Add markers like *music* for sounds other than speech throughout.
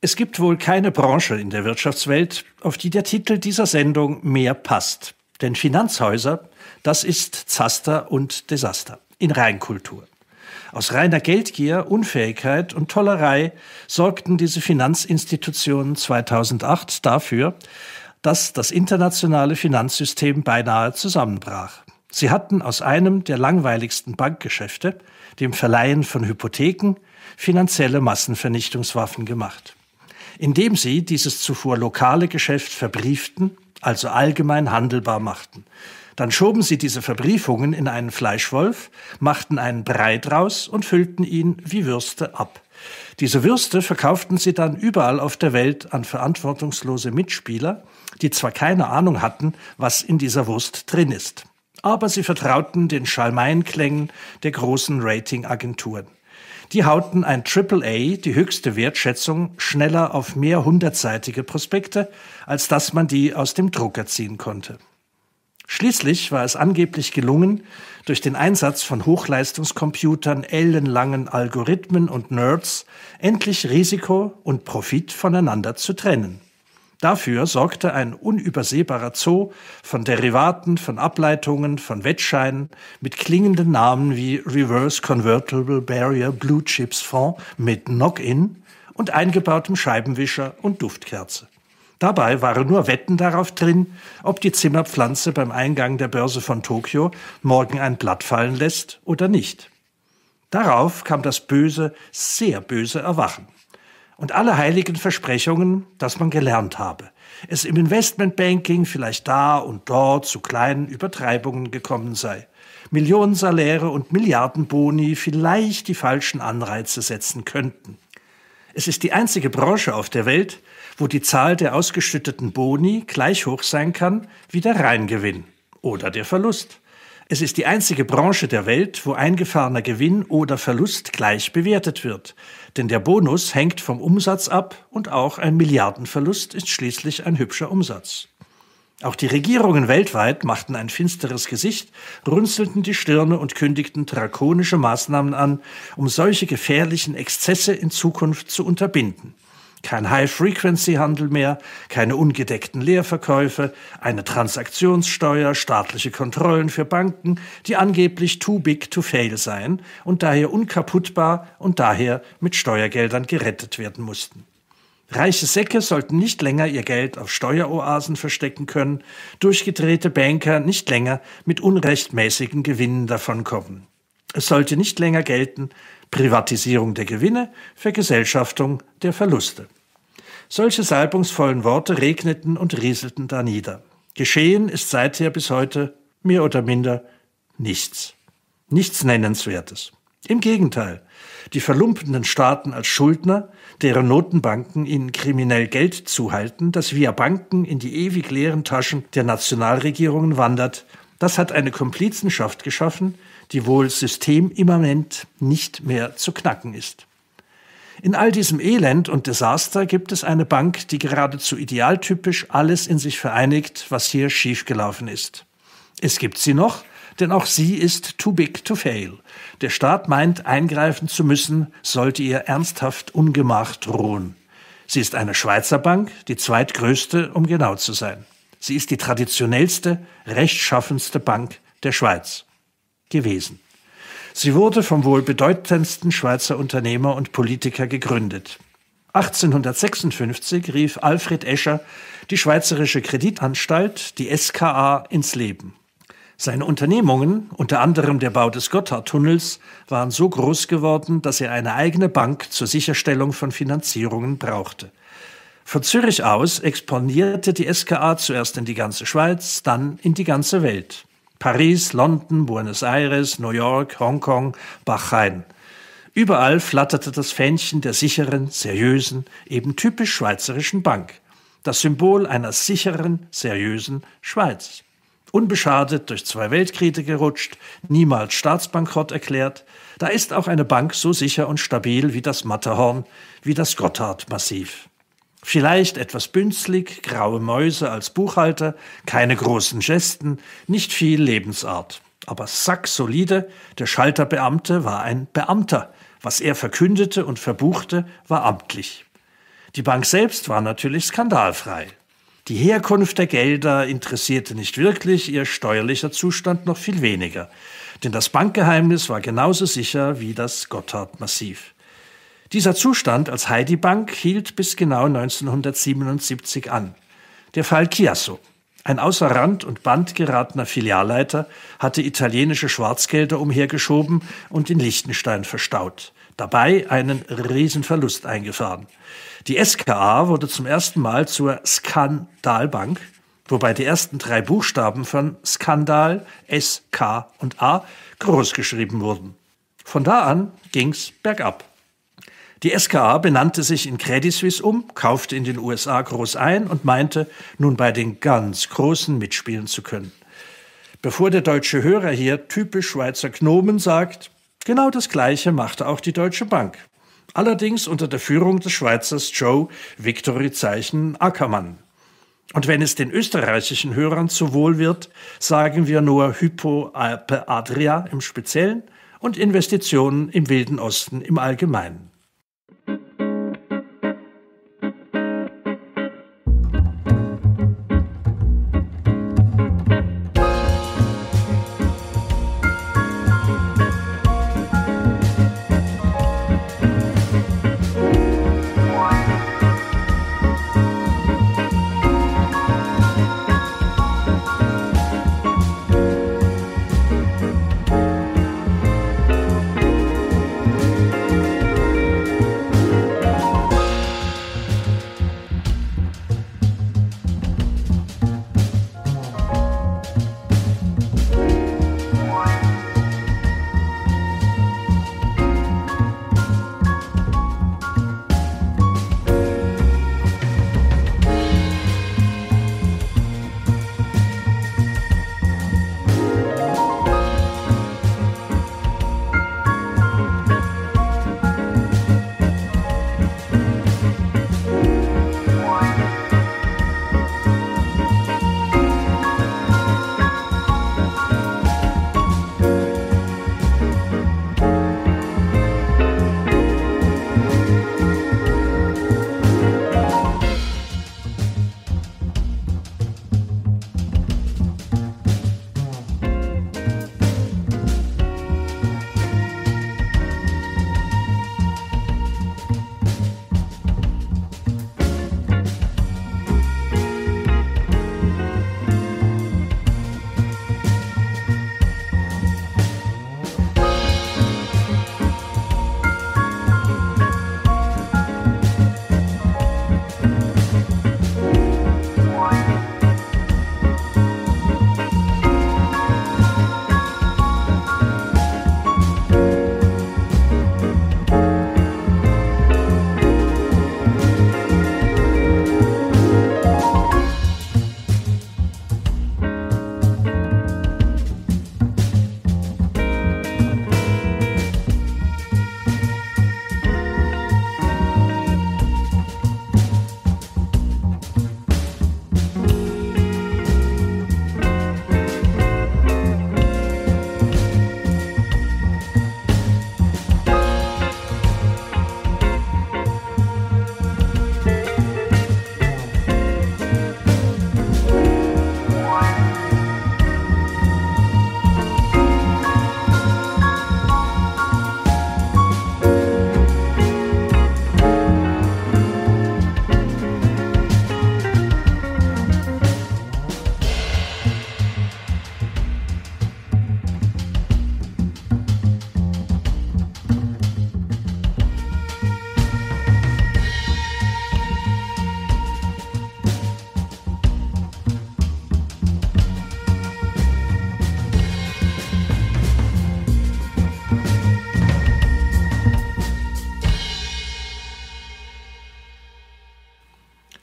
Es gibt wohl keine Branche in der Wirtschaftswelt, auf die der Titel dieser Sendung mehr passt. Denn Finanzhäuser, das ist Zaster und Desaster in Reinkultur. Aus reiner Geldgier, Unfähigkeit und Tollerei sorgten diese Finanzinstitutionen 2008 dafür, dass das internationale Finanzsystem beinahe zusammenbrach. Sie hatten aus einem der langweiligsten Bankgeschäfte, dem Verleihen von Hypotheken, finanzielle Massenvernichtungswaffen gemacht indem sie dieses zuvor lokale Geschäft verbrieften, also allgemein handelbar machten. Dann schoben sie diese Verbriefungen in einen Fleischwolf, machten einen Brei draus und füllten ihn wie Würste ab. Diese Würste verkauften sie dann überall auf der Welt an verantwortungslose Mitspieler, die zwar keine Ahnung hatten, was in dieser Wurst drin ist, aber sie vertrauten den Schalmeienklängen der großen Ratingagenturen. Die hauten ein AAA, die höchste Wertschätzung, schneller auf mehr hundertseitige Prospekte, als dass man die aus dem Drucker ziehen konnte. Schließlich war es angeblich gelungen, durch den Einsatz von Hochleistungscomputern, ellenlangen Algorithmen und Nerds endlich Risiko und Profit voneinander zu trennen. Dafür sorgte ein unübersehbarer Zoo von Derivaten, von Ableitungen, von Wettscheinen mit klingenden Namen wie Reverse Convertible Barrier Blue Chips Fonds mit Knock-In und eingebautem Scheibenwischer und Duftkerze. Dabei waren nur Wetten darauf drin, ob die Zimmerpflanze beim Eingang der Börse von Tokio morgen ein Blatt fallen lässt oder nicht. Darauf kam das böse, sehr böse Erwachen und alle heiligen Versprechungen, dass man gelernt habe. Es im Investmentbanking vielleicht da und dort zu kleinen Übertreibungen gekommen sei. Millionensaläre und Milliardenboni vielleicht die falschen Anreize setzen könnten. Es ist die einzige Branche auf der Welt, wo die Zahl der ausgeschütteten Boni gleich hoch sein kann wie der Reingewinn oder der Verlust. Es ist die einzige Branche der Welt, wo eingefahrener Gewinn oder Verlust gleich bewertet wird denn der Bonus hängt vom Umsatz ab und auch ein Milliardenverlust ist schließlich ein hübscher Umsatz. Auch die Regierungen weltweit machten ein finsteres Gesicht, runzelten die Stirne und kündigten drakonische Maßnahmen an, um solche gefährlichen Exzesse in Zukunft zu unterbinden. Kein High-Frequency-Handel mehr, keine ungedeckten Leerverkäufe, eine Transaktionssteuer, staatliche Kontrollen für Banken, die angeblich too big to fail seien und daher unkaputtbar und daher mit Steuergeldern gerettet werden mussten. Reiche Säcke sollten nicht länger ihr Geld auf Steueroasen verstecken können, durchgedrehte Banker nicht länger mit unrechtmäßigen Gewinnen davonkommen. Es sollte nicht länger gelten, Privatisierung der Gewinne, Vergesellschaftung der Verluste. Solche salbungsvollen Worte regneten und rieselten da nieder. Geschehen ist seither bis heute mehr oder minder nichts. Nichts Nennenswertes. Im Gegenteil, die verlumpenden Staaten als Schuldner, deren Notenbanken ihnen kriminell Geld zuhalten, das via Banken in die ewig leeren Taschen der Nationalregierungen wandert, das hat eine Komplizenschaft geschaffen, die wohl systemimmanent nicht mehr zu knacken ist. In all diesem Elend und Desaster gibt es eine Bank, die geradezu idealtypisch alles in sich vereinigt, was hier schiefgelaufen ist. Es gibt sie noch, denn auch sie ist too big to fail. Der Staat meint, eingreifen zu müssen, sollte ihr ernsthaft ungemacht drohen. Sie ist eine Schweizer Bank, die zweitgrößte, um genau zu sein. Sie ist die traditionellste, rechtschaffenste Bank der Schweiz gewesen. Sie wurde vom wohl bedeutendsten Schweizer Unternehmer und Politiker gegründet. 1856 rief Alfred Escher die Schweizerische Kreditanstalt, die SKA, ins Leben. Seine Unternehmungen, unter anderem der Bau des Gotthardtunnels, waren so groß geworden, dass er eine eigene Bank zur Sicherstellung von Finanzierungen brauchte. Von Zürich aus exponierte die SKA zuerst in die ganze Schweiz, dann in die ganze Welt. Paris, London, Buenos Aires, New York, Hongkong, Bahrain. Überall flatterte das Fähnchen der sicheren, seriösen, eben typisch schweizerischen Bank. Das Symbol einer sicheren, seriösen Schweiz. Unbeschadet durch zwei Weltkriege gerutscht, niemals staatsbankrott erklärt, da ist auch eine Bank so sicher und stabil wie das Matterhorn, wie das Gotthard-Massiv. Vielleicht etwas bünzlig, graue Mäuse als Buchhalter, keine großen Gesten, nicht viel Lebensart. Aber sacksolide, der Schalterbeamte war ein Beamter. Was er verkündete und verbuchte, war amtlich. Die Bank selbst war natürlich skandalfrei. Die Herkunft der Gelder interessierte nicht wirklich, ihr steuerlicher Zustand noch viel weniger. Denn das Bankgeheimnis war genauso sicher wie das Gotthard-Massiv. Dieser Zustand als Heidi Bank hielt bis genau 1977 an. Der Fall Chiasso. Ein außer Rand und Band geratener Filialleiter hatte italienische Schwarzgelder umhergeschoben und in Liechtenstein verstaut. Dabei einen Riesenverlust eingefahren. Die SKA wurde zum ersten Mal zur Skandalbank, wobei die ersten drei Buchstaben von Skandal, S, K und A großgeschrieben wurden. Von da an ging's bergab. Die SKA benannte sich in Credit Suisse um, kaufte in den USA groß ein und meinte, nun bei den ganz Großen mitspielen zu können. Bevor der deutsche Hörer hier typisch Schweizer Gnomen sagt, genau das Gleiche machte auch die Deutsche Bank. Allerdings unter der Führung des Schweizers Joe Victory Zeichen Ackermann. Und wenn es den österreichischen Hörern zu wohl wird, sagen wir nur Hypo Alpe Adria im Speziellen und Investitionen im Wilden Osten im Allgemeinen.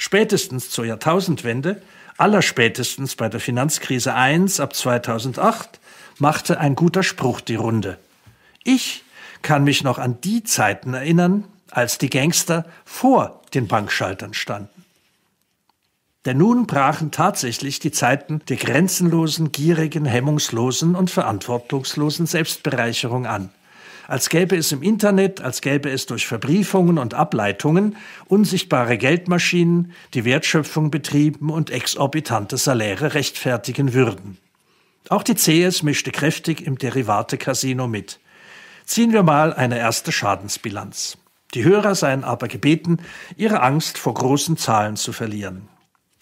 spätestens zur Jahrtausendwende, allerspätestens bei der Finanzkrise I ab 2008, machte ein guter Spruch die Runde. Ich kann mich noch an die Zeiten erinnern, als die Gangster vor den Bankschaltern standen. Denn nun brachen tatsächlich die Zeiten der grenzenlosen, gierigen, hemmungslosen und verantwortungslosen Selbstbereicherung an als gäbe es im Internet, als gäbe es durch Verbriefungen und Ableitungen unsichtbare Geldmaschinen, die Wertschöpfung betrieben und exorbitante Saläre rechtfertigen würden. Auch die CS mischte kräftig im Derivate-Casino mit. Ziehen wir mal eine erste Schadensbilanz. Die Hörer seien aber gebeten, ihre Angst vor großen Zahlen zu verlieren.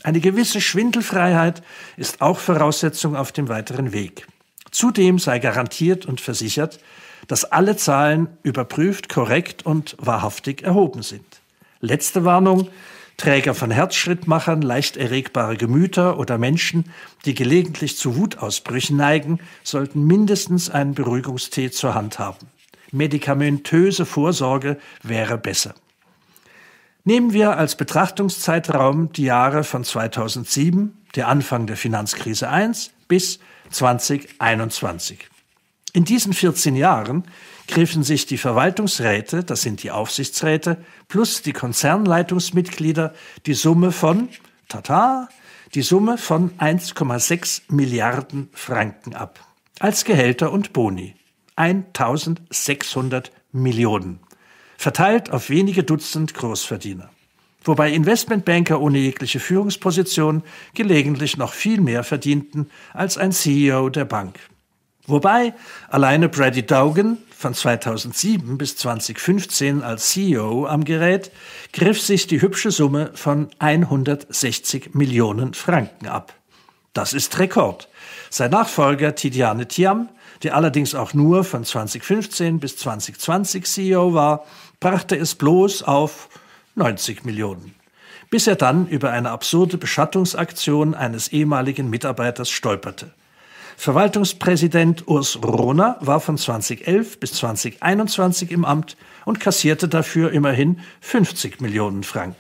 Eine gewisse Schwindelfreiheit ist auch Voraussetzung auf dem weiteren Weg. Zudem sei garantiert und versichert, dass alle Zahlen überprüft, korrekt und wahrhaftig erhoben sind. Letzte Warnung, Träger von Herzschrittmachern, leicht erregbare Gemüter oder Menschen, die gelegentlich zu Wutausbrüchen neigen, sollten mindestens einen Beruhigungstee zur Hand haben. Medikamentöse Vorsorge wäre besser. Nehmen wir als Betrachtungszeitraum die Jahre von 2007, der Anfang der Finanzkrise 1, bis 2021. In diesen 14 Jahren griffen sich die Verwaltungsräte, das sind die Aufsichtsräte, plus die Konzernleitungsmitglieder die Summe von, tata, die Summe von 1,6 Milliarden Franken ab. Als Gehälter und Boni. 1600 Millionen. Verteilt auf wenige Dutzend Großverdiener. Wobei Investmentbanker ohne jegliche Führungsposition gelegentlich noch viel mehr verdienten als ein CEO der Bank. Wobei alleine Brady Daugen von 2007 bis 2015 als CEO am Gerät griff sich die hübsche Summe von 160 Millionen Franken ab. Das ist Rekord. Sein Nachfolger Tidiane Thiam, die allerdings auch nur von 2015 bis 2020 CEO war, brachte es bloß auf 90 Millionen. Bis er dann über eine absurde Beschattungsaktion eines ehemaligen Mitarbeiters stolperte. Verwaltungspräsident Urs Rohner war von 2011 bis 2021 im Amt und kassierte dafür immerhin 50 Millionen Franken.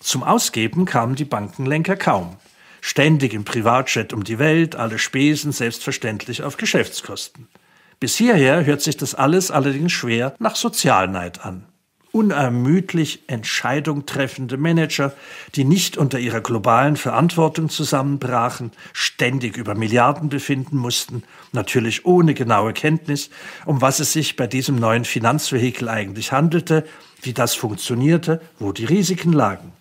Zum Ausgeben kamen die Bankenlenker kaum. Ständig im Privatjet um die Welt, alle Spesen selbstverständlich auf Geschäftskosten. Bis hierher hört sich das alles allerdings schwer nach Sozialneid an unermüdlich Entscheidung treffende Manager, die nicht unter ihrer globalen Verantwortung zusammenbrachen, ständig über Milliarden befinden mussten, natürlich ohne genaue Kenntnis, um was es sich bei diesem neuen Finanzvehikel eigentlich handelte, wie das funktionierte, wo die Risiken lagen.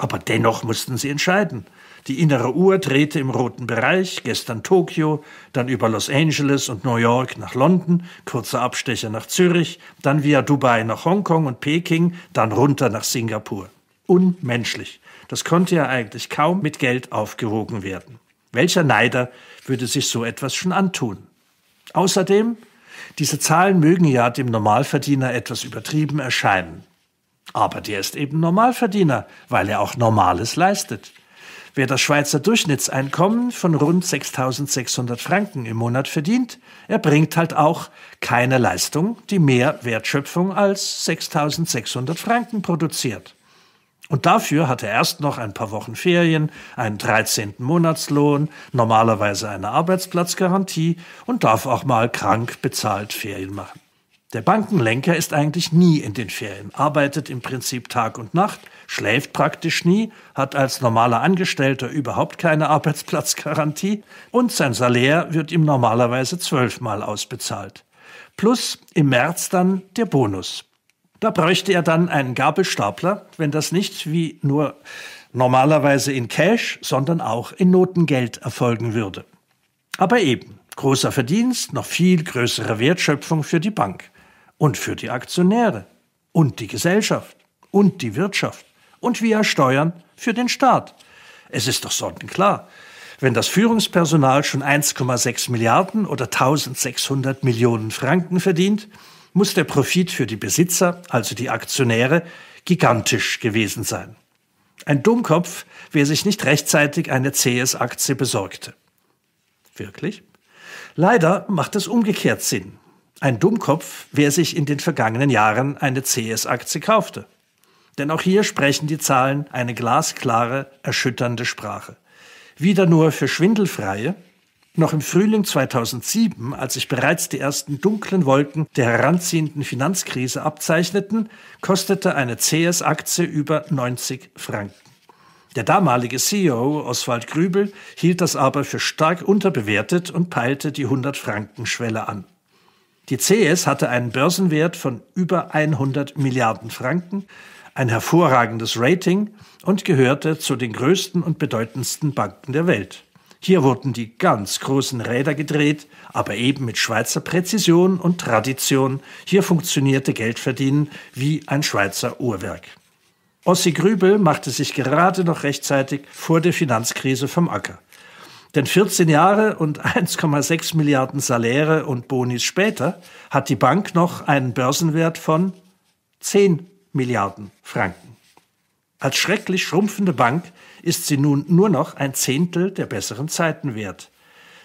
Aber dennoch mussten sie entscheiden. Die innere Uhr drehte im roten Bereich, gestern Tokio, dann über Los Angeles und New York nach London, kurzer Abstecher nach Zürich, dann via Dubai nach Hongkong und Peking, dann runter nach Singapur. Unmenschlich. Das konnte ja eigentlich kaum mit Geld aufgewogen werden. Welcher Neider würde sich so etwas schon antun? Außerdem, diese Zahlen mögen ja dem Normalverdiener etwas übertrieben erscheinen. Aber der ist eben Normalverdiener, weil er auch Normales leistet. Wer das Schweizer Durchschnittseinkommen von rund 6.600 Franken im Monat verdient, erbringt halt auch keine Leistung, die mehr Wertschöpfung als 6.600 Franken produziert. Und dafür hat er erst noch ein paar Wochen Ferien, einen 13. Monatslohn, normalerweise eine Arbeitsplatzgarantie und darf auch mal krank bezahlt Ferien machen. Der Bankenlenker ist eigentlich nie in den Ferien, arbeitet im Prinzip Tag und Nacht, schläft praktisch nie, hat als normaler Angestellter überhaupt keine Arbeitsplatzgarantie und sein Salär wird ihm normalerweise zwölfmal ausbezahlt. Plus im März dann der Bonus. Da bräuchte er dann einen Gabelstapler, wenn das nicht wie nur normalerweise in Cash, sondern auch in Notengeld erfolgen würde. Aber eben, großer Verdienst, noch viel größere Wertschöpfung für die Bank und für die Aktionäre und die Gesellschaft und die Wirtschaft und via Steuern für den Staat. Es ist doch sonnenklar, wenn das Führungspersonal schon 1,6 Milliarden oder 1600 Millionen Franken verdient, muss der Profit für die Besitzer, also die Aktionäre, gigantisch gewesen sein. Ein Dummkopf, wer sich nicht rechtzeitig eine CS-Aktie besorgte. Wirklich? Leider macht es umgekehrt Sinn. Ein Dummkopf, wer sich in den vergangenen Jahren eine CS-Aktie kaufte. Denn auch hier sprechen die Zahlen eine glasklare, erschütternde Sprache. Wieder nur für Schwindelfreie. Noch im Frühling 2007, als sich bereits die ersten dunklen Wolken der heranziehenden Finanzkrise abzeichneten, kostete eine CS-Aktie über 90 Franken. Der damalige CEO Oswald Grübel hielt das aber für stark unterbewertet und peilte die 100-Franken-Schwelle an. Die CS hatte einen Börsenwert von über 100 Milliarden Franken, ein hervorragendes Rating und gehörte zu den größten und bedeutendsten Banken der Welt. Hier wurden die ganz großen Räder gedreht, aber eben mit Schweizer Präzision und Tradition. Hier funktionierte Geldverdienen wie ein Schweizer Uhrwerk. Ossi Grübel machte sich gerade noch rechtzeitig vor der Finanzkrise vom Acker. Denn 14 Jahre und 1,6 *laughs* Milliarden Saläre und Bonis später hat die Bank noch einen Börsenwert von 10 Milliarden Franken. Als schrecklich schrumpfende Bank ist sie nun nur noch ein Zehntel der besseren Zeiten wert.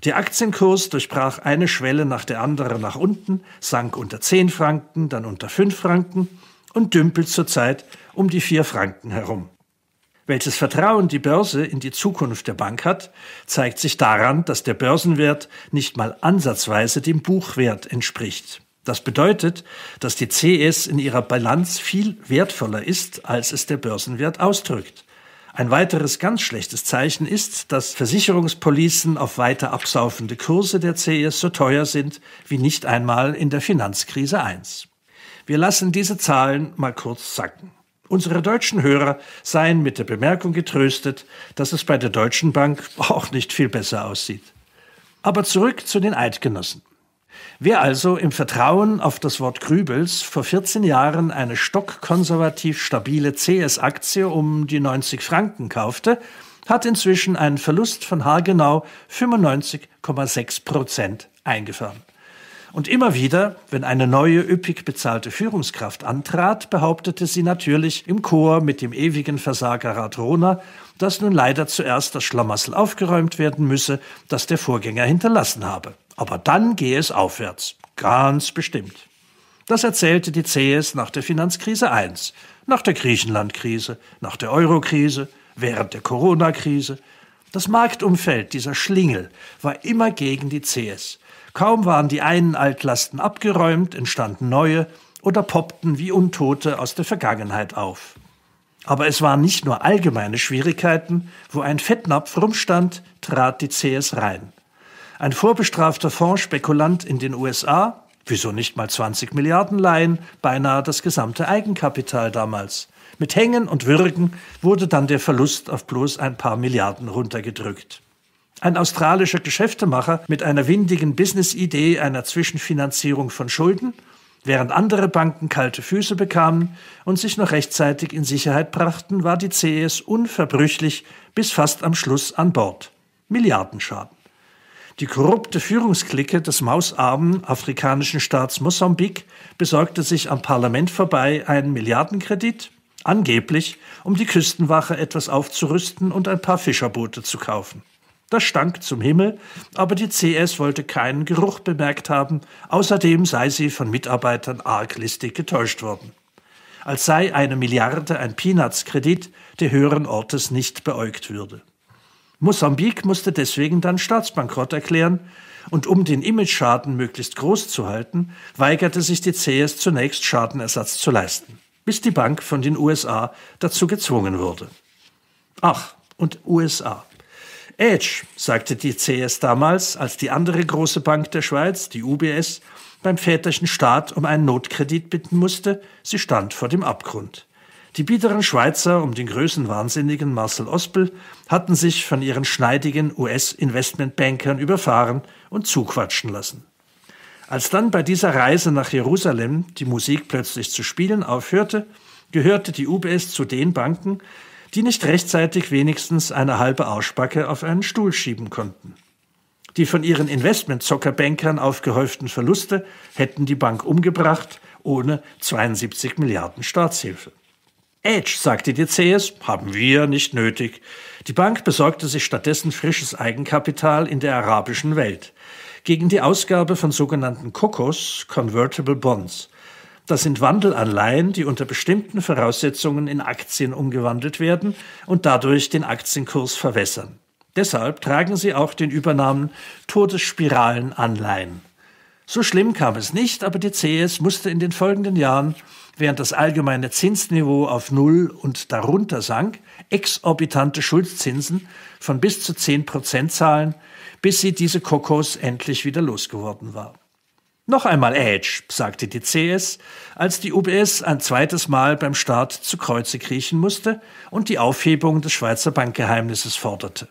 Der Aktienkurs durchbrach eine Schwelle nach der anderen nach unten, sank unter 10 Franken, dann unter 5 Franken und dümpelt zurzeit um die 4 Franken herum. Welches Vertrauen die Börse in die Zukunft der Bank hat, zeigt sich daran, dass der Börsenwert nicht mal ansatzweise dem Buchwert entspricht. Das bedeutet, dass die CS in ihrer Bilanz viel wertvoller ist, als es der Börsenwert ausdrückt. Ein weiteres ganz schlechtes Zeichen ist, dass Versicherungspolicen auf weiter absaufende Kurse der CS so teuer sind wie nicht einmal in der Finanzkrise 1. Wir lassen diese Zahlen mal kurz sacken. Unsere deutschen Hörer seien mit der Bemerkung getröstet, dass es bei der Deutschen Bank auch nicht viel besser aussieht. Aber zurück zu den Eidgenossen. Wer also im Vertrauen auf das Wort Grübels vor 14 Jahren eine stockkonservativ stabile CS-Aktie um die 90 Franken kaufte, hat inzwischen einen Verlust von haargenau 95,6 Prozent eingefahren. Und immer wieder, wenn eine neue, üppig bezahlte Führungskraft antrat, behauptete sie natürlich im Chor mit dem ewigen Versager Radrona, dass nun leider zuerst das Schlamassel aufgeräumt werden müsse, das der Vorgänger hinterlassen habe. Aber dann gehe es aufwärts. Ganz bestimmt. Das erzählte die CS nach der Finanzkrise I, nach der Griechenlandkrise, nach der Eurokrise, während der Corona-Krise. Das Marktumfeld dieser Schlingel war immer gegen die CS. Kaum waren die einen Altlasten abgeräumt, entstanden neue oder poppten wie Untote aus der Vergangenheit auf. Aber es waren nicht nur allgemeine Schwierigkeiten, wo ein Fettnapf rumstand, trat die CS rein. Ein vorbestrafter Fondsspekulant in den USA, wieso nicht mal 20 Milliarden Leihen, beinahe das gesamte Eigenkapital damals. Mit Hängen und Würgen wurde dann der Verlust auf bloß ein paar Milliarden runtergedrückt. Ein australischer Geschäftemacher mit einer windigen Business-Idee einer Zwischenfinanzierung von Schulden, während andere Banken kalte Füße bekamen und sich noch rechtzeitig in Sicherheit brachten, war die CES unverbrüchlich bis fast am Schluss an Bord. Milliardenschaden. Die korrupte Führungsklicke des mausarmen afrikanischen Staats Mosambik besorgte sich am Parlament vorbei einen Milliardenkredit, angeblich um die Küstenwache etwas aufzurüsten und ein paar Fischerboote zu kaufen. Das stank zum Himmel, aber die CS wollte keinen Geruch bemerkt haben. Außerdem sei sie von Mitarbeitern arglistig getäuscht worden. Als sei eine Milliarde ein Peanuts-Kredit, der höheren Ortes nicht beäugt würde. Mosambik musste deswegen dann Staatsbankrott erklären und um den Imageschaden möglichst groß zu halten, weigerte sich die CS zunächst Schadenersatz zu leisten, bis die Bank von den USA dazu gezwungen wurde. Ach, und USA. Edge, sagte die CS damals, als die andere große Bank der Schweiz, die UBS, beim väterlichen Staat um einen Notkredit bitten musste, sie stand vor dem Abgrund. Die biederen Schweizer um den größten Wahnsinnigen Marcel Ospel hatten sich von ihren schneidigen US-Investmentbankern überfahren und zuquatschen lassen. Als dann bei dieser Reise nach Jerusalem die Musik plötzlich zu spielen aufhörte, gehörte die UBS zu den Banken, die nicht rechtzeitig wenigstens eine halbe Arschbacke auf einen Stuhl schieben konnten. Die von ihren Investmentzockerbankern aufgehäuften Verluste hätten die Bank umgebracht ohne 72 Milliarden Staatshilfe. Edge, sagte die CS, haben wir nicht nötig. Die Bank besorgte sich stattdessen frisches Eigenkapital in der arabischen Welt gegen die Ausgabe von sogenannten Kokos, Convertible Bonds, das sind Wandelanleihen, die unter bestimmten Voraussetzungen in Aktien umgewandelt werden und dadurch den Aktienkurs verwässern. Deshalb tragen sie auch den Übernamen Todesspiralenanleihen. So schlimm kam es nicht, aber die CS musste in den folgenden Jahren, während das allgemeine Zinsniveau auf Null und darunter sank, exorbitante Schuldzinsen von bis zu 10 Prozent zahlen, bis sie diese Kokos endlich wieder losgeworden war. Noch einmal Edge, sagte die CS, als die UBS ein zweites Mal beim Start zu Kreuze kriechen musste und die Aufhebung des Schweizer Bankgeheimnisses forderte.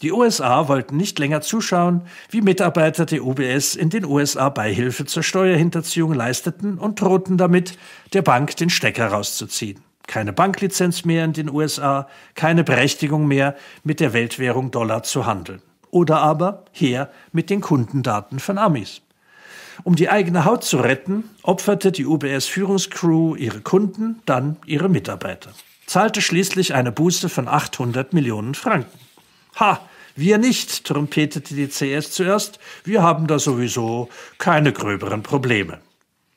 Die USA wollten nicht länger zuschauen, wie Mitarbeiter der UBS in den USA Beihilfe zur Steuerhinterziehung leisteten und drohten damit, der Bank den Stecker rauszuziehen. Keine Banklizenz mehr in den USA, keine Berechtigung mehr, mit der Weltwährung Dollar zu handeln. Oder aber her mit den Kundendaten von Amis. Um die eigene Haut zu retten, opferte die UBS-Führungscrew ihre Kunden, dann ihre Mitarbeiter. Zahlte schließlich eine Buße von 800 Millionen Franken. Ha, wir nicht, trompetete die CS zuerst. Wir haben da sowieso keine gröberen Probleme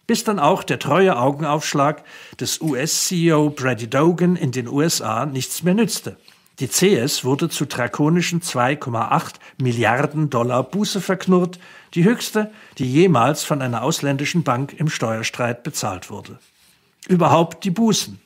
bis dann auch der treue Augenaufschlag des US-CEO Brady Dogan in den USA nichts mehr nützte. Die CS wurde zu drakonischen 2,8 Milliarden Dollar Buße verknurrt, die höchste, die jemals von einer ausländischen Bank im Steuerstreit bezahlt wurde. Überhaupt die Bußen.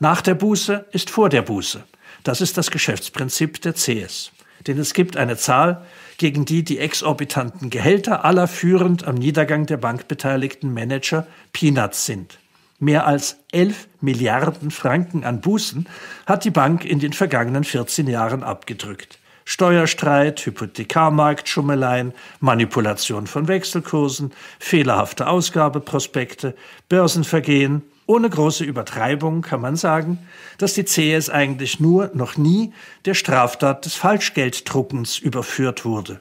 Nach der Buße ist vor der Buße. Das ist das Geschäftsprinzip der CS. Denn es gibt eine Zahl, gegen die die exorbitanten Gehälter aller führend am Niedergang der Bank beteiligten Manager Peanuts sind. Mehr als 11 Milliarden Franken an Bußen hat die Bank in den vergangenen 14 Jahren abgedrückt. Steuerstreit, Hypothekarmarktschummeleien, Manipulation von Wechselkursen, fehlerhafte Ausgabeprospekte, Börsenvergehen. Ohne große Übertreibung kann man sagen, dass die CS eigentlich nur noch nie der Straftat des Falschgelddruckens überführt wurde.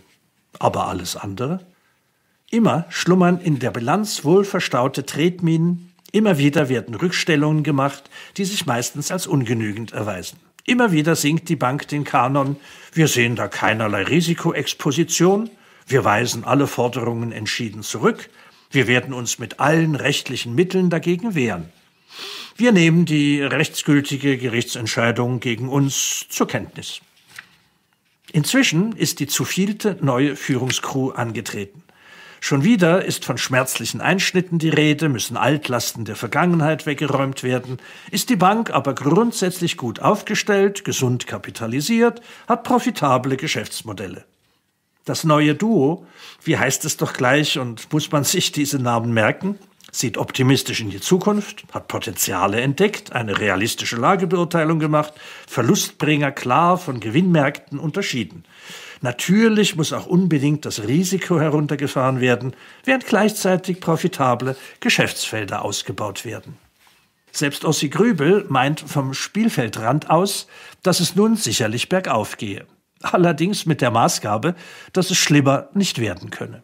Aber alles andere? Immer schlummern in der Bilanz wohl verstaute Tretminen Immer wieder werden Rückstellungen gemacht, die sich meistens als ungenügend erweisen. Immer wieder sinkt die Bank den Kanon, wir sehen da keinerlei Risikoexposition, wir weisen alle Forderungen entschieden zurück, wir werden uns mit allen rechtlichen Mitteln dagegen wehren. Wir nehmen die rechtsgültige Gerichtsentscheidung gegen uns zur Kenntnis. Inzwischen ist die zu vielte neue Führungskrew angetreten. Schon wieder ist von schmerzlichen Einschnitten die Rede, müssen Altlasten der Vergangenheit weggeräumt werden, ist die Bank aber grundsätzlich gut aufgestellt, gesund kapitalisiert, hat profitable Geschäftsmodelle. Das neue Duo, wie heißt es doch gleich und muss man sich diese Namen merken? sieht optimistisch in die Zukunft, hat Potenziale entdeckt, eine realistische Lagebeurteilung gemacht, Verlustbringer klar von Gewinnmärkten unterschieden. Natürlich muss auch unbedingt das Risiko heruntergefahren werden, während gleichzeitig profitable Geschäftsfelder ausgebaut werden. Selbst Ossi Grübel meint vom Spielfeldrand aus, dass es nun sicherlich bergauf gehe. Allerdings mit der Maßgabe, dass es schlimmer nicht werden könne.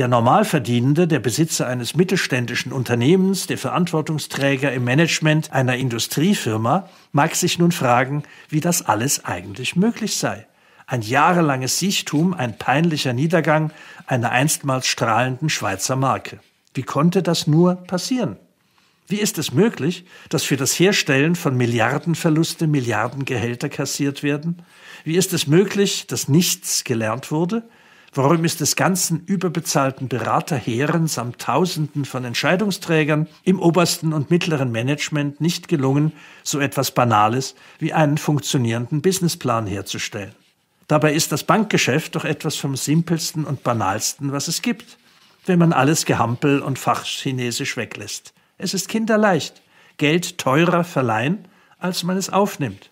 Der Normalverdienende, der Besitzer eines mittelständischen Unternehmens, der Verantwortungsträger im Management einer Industriefirma, mag sich nun fragen, wie das alles eigentlich möglich sei. Ein jahrelanges Siechtum, ein peinlicher Niedergang einer einstmals strahlenden Schweizer Marke. Wie konnte das nur passieren? Wie ist es möglich, dass für das Herstellen von Milliardenverluste Milliardengehälter kassiert werden? Wie ist es möglich, dass nichts gelernt wurde? warum es des ganzen überbezahlten Beraterheerens samt Tausenden von Entscheidungsträgern im obersten und mittleren Management nicht gelungen, so etwas Banales wie einen funktionierenden Businessplan herzustellen. Dabei ist das Bankgeschäft doch etwas vom simpelsten und banalsten, was es gibt, wenn man alles Gehampel und Fachchinesisch weglässt. Es ist kinderleicht, Geld teurer verleihen, als man es aufnimmt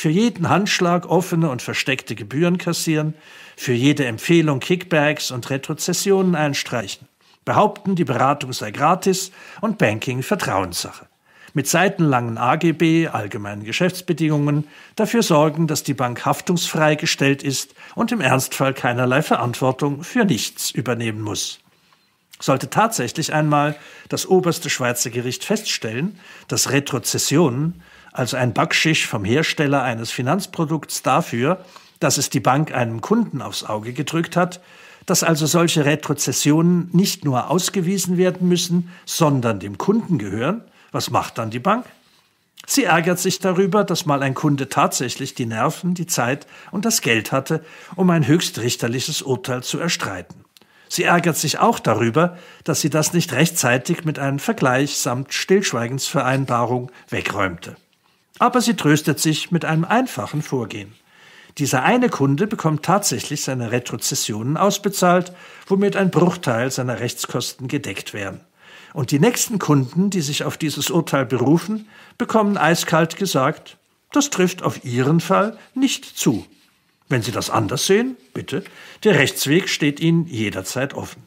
für jeden Handschlag offene und versteckte Gebühren kassieren, für jede Empfehlung Kickbacks und Retrozessionen einstreichen, behaupten, die Beratung sei gratis und Banking Vertrauenssache. Mit seitenlangen AGB, allgemeinen Geschäftsbedingungen, dafür sorgen, dass die Bank haftungsfrei gestellt ist und im Ernstfall keinerlei Verantwortung für nichts übernehmen muss. Sollte tatsächlich einmal das oberste Schweizer Gericht feststellen, dass Retrozessionen also ein Backschisch vom Hersteller eines Finanzprodukts dafür, dass es die Bank einem Kunden aufs Auge gedrückt hat, dass also solche Retrozessionen nicht nur ausgewiesen werden müssen, sondern dem Kunden gehören, was macht dann die Bank? Sie ärgert sich darüber, dass mal ein Kunde tatsächlich die Nerven, die Zeit und das Geld hatte, um ein höchstrichterliches Urteil zu erstreiten. Sie ärgert sich auch darüber, dass sie das nicht rechtzeitig mit einem Vergleich samt Stillschweigensvereinbarung wegräumte. Aber sie tröstet sich mit einem einfachen Vorgehen. Dieser eine Kunde bekommt tatsächlich seine Retrozessionen ausbezahlt, womit ein Bruchteil seiner Rechtskosten gedeckt werden. Und die nächsten Kunden, die sich auf dieses Urteil berufen, bekommen eiskalt gesagt, das trifft auf Ihren Fall nicht zu. Wenn Sie das anders sehen, bitte, der Rechtsweg steht Ihnen jederzeit offen.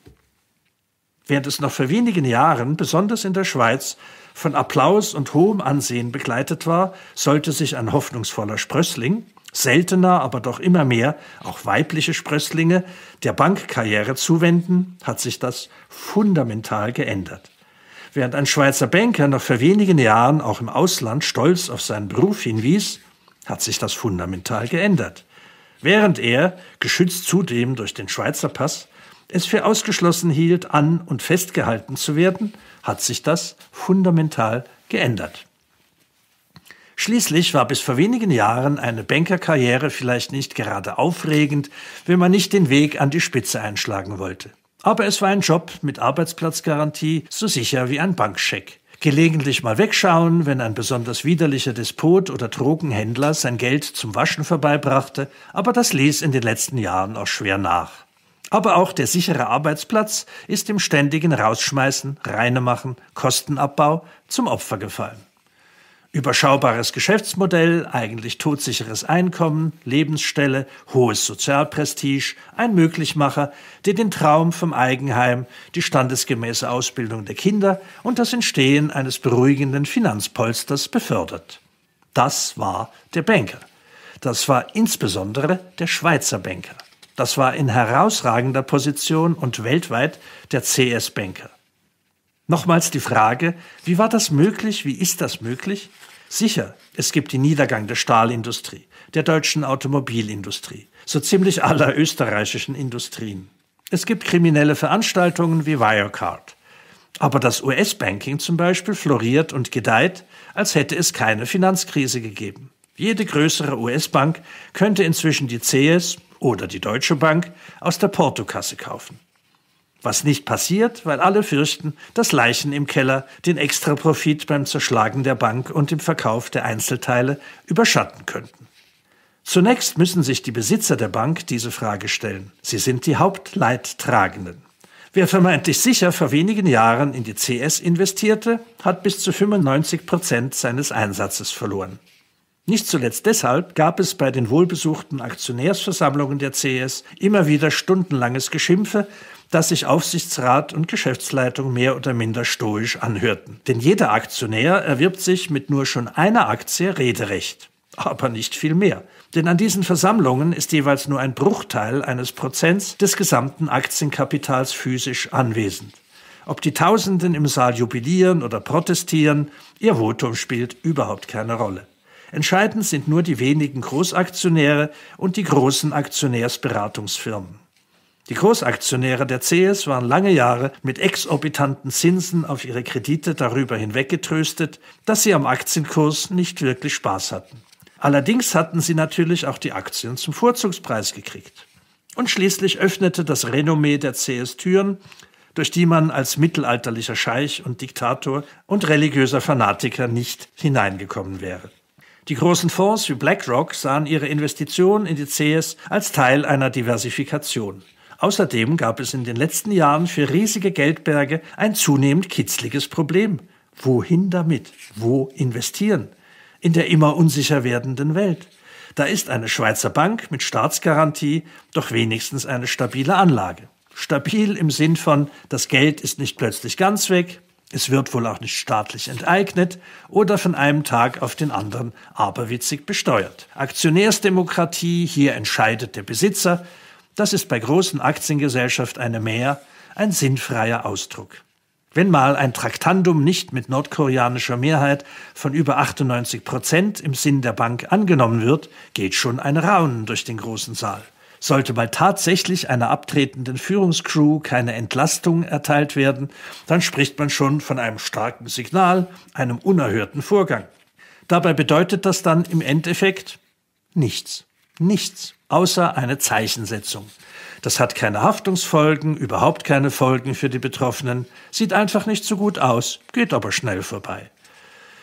Während es noch vor wenigen Jahren, besonders in der Schweiz, von Applaus und hohem Ansehen begleitet war, sollte sich ein hoffnungsvoller Sprössling, seltener, aber doch immer mehr auch weibliche Sprösslinge der Bankkarriere zuwenden, hat sich das fundamental geändert. Während ein Schweizer Banker noch vor wenigen Jahren auch im Ausland stolz auf seinen Beruf hinwies, hat sich das fundamental geändert. Während er, geschützt zudem durch den Schweizer Pass, es für ausgeschlossen hielt, an und festgehalten zu werden, hat sich das fundamental geändert. Schließlich war bis vor wenigen Jahren eine Bankerkarriere vielleicht nicht gerade aufregend, wenn man nicht den Weg an die Spitze einschlagen wollte. Aber es war ein Job mit Arbeitsplatzgarantie, so sicher wie ein Bankscheck. Gelegentlich mal wegschauen, wenn ein besonders widerlicher Despot oder Drogenhändler sein Geld zum Waschen vorbeibrachte, aber das ließ in den letzten Jahren auch schwer nach. Aber auch der sichere Arbeitsplatz ist dem ständigen Rausschmeißen, Reinemachen, Kostenabbau zum Opfer gefallen. Überschaubares Geschäftsmodell, eigentlich todsicheres Einkommen, Lebensstelle, hohes Sozialprestige, ein Möglichmacher, der den Traum vom Eigenheim, die standesgemäße Ausbildung der Kinder und das Entstehen eines beruhigenden Finanzpolsters befördert. Das war der Banker. Das war insbesondere der Schweizer Banker. Das war in herausragender Position und weltweit der CS Banker. Nochmals die Frage, wie war das möglich, wie ist das möglich? Sicher, es gibt den Niedergang der Stahlindustrie, der deutschen Automobilindustrie, so ziemlich aller österreichischen Industrien. Es gibt kriminelle Veranstaltungen wie Wirecard. Aber das US-Banking zum Beispiel floriert und gedeiht, als hätte es keine Finanzkrise gegeben. Jede größere US-Bank könnte inzwischen die CS oder die Deutsche Bank aus der Portokasse kaufen. Was nicht passiert, weil alle fürchten, dass Leichen im Keller den Extraprofit beim Zerschlagen der Bank und dem Verkauf der Einzelteile überschatten könnten. Zunächst müssen sich die Besitzer der Bank diese Frage stellen. Sie sind die Hauptleidtragenden. Wer vermeintlich sicher vor wenigen Jahren in die CS investierte, hat bis zu 95 Prozent seines Einsatzes verloren. Nicht zuletzt deshalb gab es bei den wohlbesuchten Aktionärsversammlungen der CS immer wieder stundenlanges Geschimpfe, dass sich Aufsichtsrat und Geschäftsleitung mehr oder minder stoisch anhörten. Denn jeder Aktionär erwirbt sich mit nur schon einer Aktie Rederecht. Aber nicht viel mehr. Denn an diesen Versammlungen ist jeweils nur ein Bruchteil eines Prozents des gesamten Aktienkapitals physisch anwesend. Ob die Tausenden im Saal jubilieren oder protestieren, ihr Votum spielt überhaupt keine Rolle. Entscheidend sind nur die wenigen Großaktionäre und die großen Aktionärsberatungsfirmen. Die Großaktionäre der CS waren lange Jahre mit exorbitanten Zinsen auf ihre Kredite darüber hinweggetröstet, dass sie am Aktienkurs nicht wirklich Spaß hatten. Allerdings hatten sie natürlich auch die Aktien zum Vorzugspreis gekriegt. Und schließlich öffnete das Renommee der CS Türen, durch die man als mittelalterlicher Scheich und Diktator und religiöser Fanatiker nicht hineingekommen wäre. Die großen Fonds wie BlackRock sahen ihre Investitionen in die CS als Teil einer Diversifikation. Außerdem gab es in den letzten Jahren für riesige Geldberge ein zunehmend kitzliges Problem. Wohin damit? Wo investieren? In der immer unsicher werdenden Welt. Da ist eine Schweizer Bank mit Staatsgarantie doch wenigstens eine stabile Anlage. Stabil im Sinn von, das Geld ist nicht plötzlich ganz weg, es wird wohl auch nicht staatlich enteignet oder von einem Tag auf den anderen aberwitzig besteuert. Aktionärsdemokratie, hier entscheidet der Besitzer. Das ist bei großen Aktiengesellschaften eine Mehr, ein sinnfreier Ausdruck. Wenn mal ein Traktandum nicht mit nordkoreanischer Mehrheit von über 98 Prozent im Sinn der Bank angenommen wird, geht schon ein Raunen durch den großen Saal. Sollte bei tatsächlich einer abtretenden Führungscrew keine Entlastung erteilt werden, dann spricht man schon von einem starken Signal, einem unerhörten Vorgang. Dabei bedeutet das dann im Endeffekt nichts. Nichts, außer eine Zeichensetzung. Das hat keine Haftungsfolgen, überhaupt keine Folgen für die Betroffenen, sieht einfach nicht so gut aus, geht aber schnell vorbei.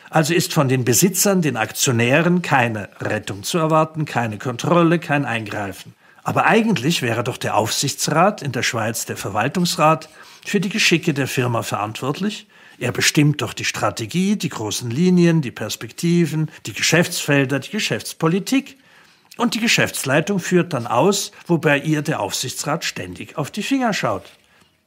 Also ist von den Besitzern, den Aktionären keine Rettung zu erwarten, keine Kontrolle, kein Eingreifen. Aber eigentlich wäre doch der Aufsichtsrat, in der Schweiz der Verwaltungsrat, für die Geschicke der Firma verantwortlich. Er bestimmt doch die Strategie, die großen Linien, die Perspektiven, die Geschäftsfelder, die Geschäftspolitik. Und die Geschäftsleitung führt dann aus, wobei ihr der Aufsichtsrat ständig auf die Finger schaut.